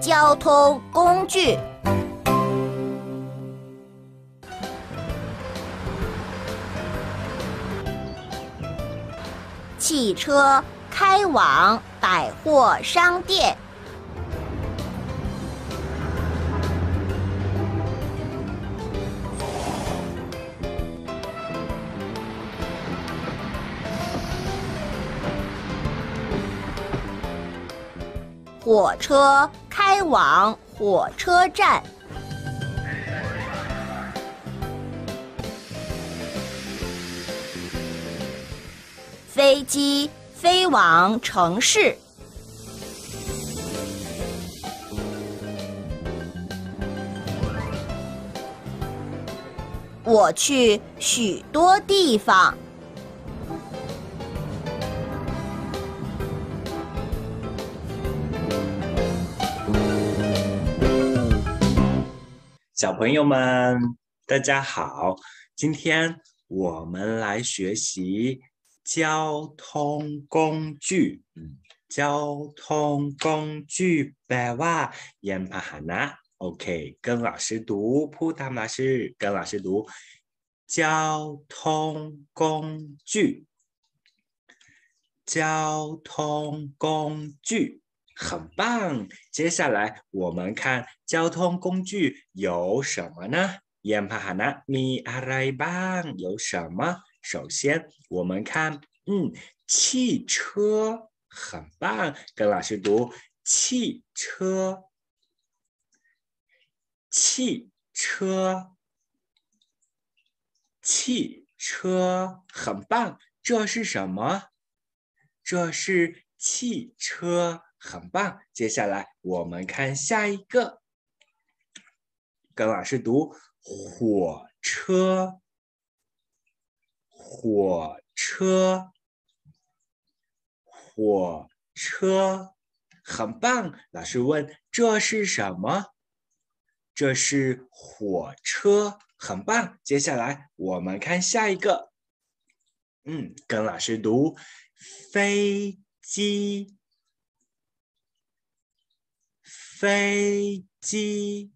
交通工具，汽车开往百货商店。火车开往火车站，飞机飞往城市。我去许多地方。小朋友们，大家好！今天我们来学习交通工具。嗯，交通工具。白话，严帕哈拿。OK，跟老师读，扑打马是跟老师读。交通工具，交通工具。很棒！接下来我们看交通工具有什么呢？耶帕 a i bang 有什么？首先我们看，嗯，汽车很棒，跟老师读汽车，汽车，汽车很棒。这是什么？这是汽车。很棒，接下来我们看下一个，跟老师读火车，火车，火车，很棒。老师问这是什么？这是火车，很棒。接下来我们看下一个，嗯，跟老师读飞机。飞机，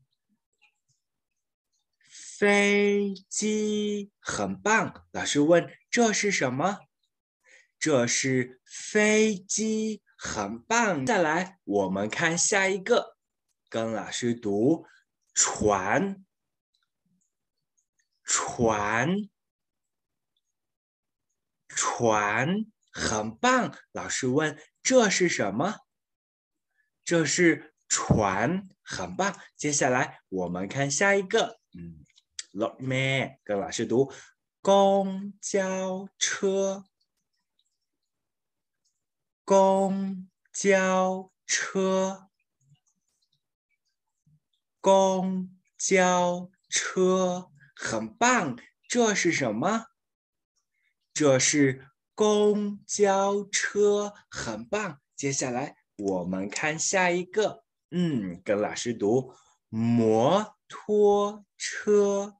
飞机很棒。老师问：“这是什么？”这是飞机，很棒。再来，我们看下一个，跟老师读：“船，船，船。”很棒。老师问：“这是什么？”这是。船很棒，接下来我们看下一个。嗯，l o man，跟老师读公交车，公交车，公交车很棒。这是什么？这是公交车，很棒。接下来我们看下一个。嗯，跟老师读摩托车，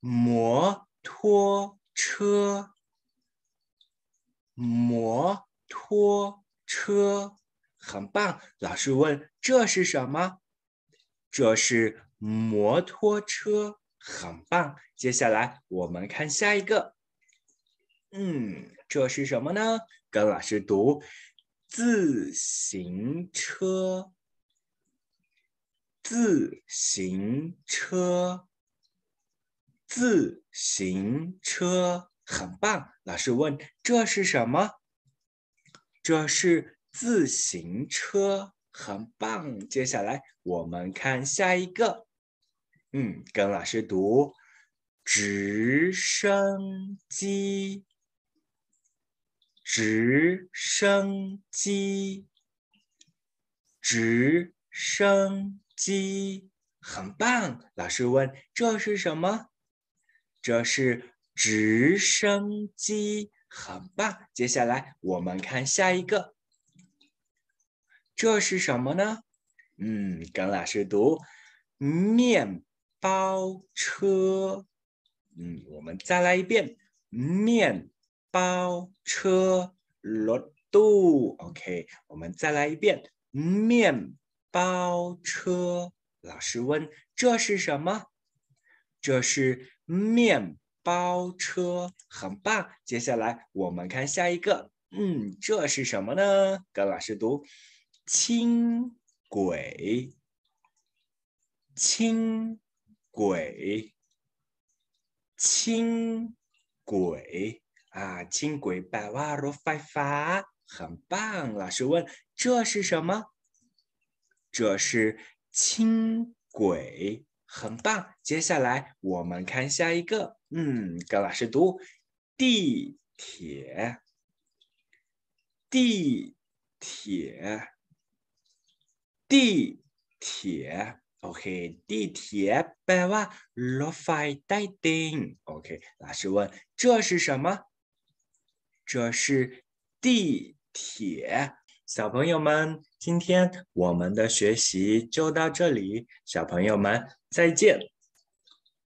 摩托车，摩托车，很棒。老师问这是什么？这是摩托车，很棒。接下来我们看下一个。嗯，这是什么呢？跟老师读。自行车，自行车，自行车，很棒！老师问：“这是什么？”这是自行车，很棒。接下来我们看下一个，嗯，跟老师读：直升机。直升机，直升机很棒。老师问：“这是什么？”这是直升机，很棒。接下来我们看下一个，这是什么呢？嗯，跟老师读，面包车。嗯，我们再来一遍，面。包车罗度，OK，我们再来一遍。面包车，老师问这是什么？这是面包车，很棒。接下来我们看下一个，嗯，这是什么呢？跟老师读轻轨，轻轨，轻轨。啊，轻轨百瓦罗法法，很棒。老师问这是什么？这是轻轨，很棒。接下来我们看下一个，嗯，跟老师读地铁，地铁，地铁。OK，地铁百瓦罗法带电。OK，老师问这是什么？这是地铁，小朋友们，今天我们的学习就到这里，小朋友们再见。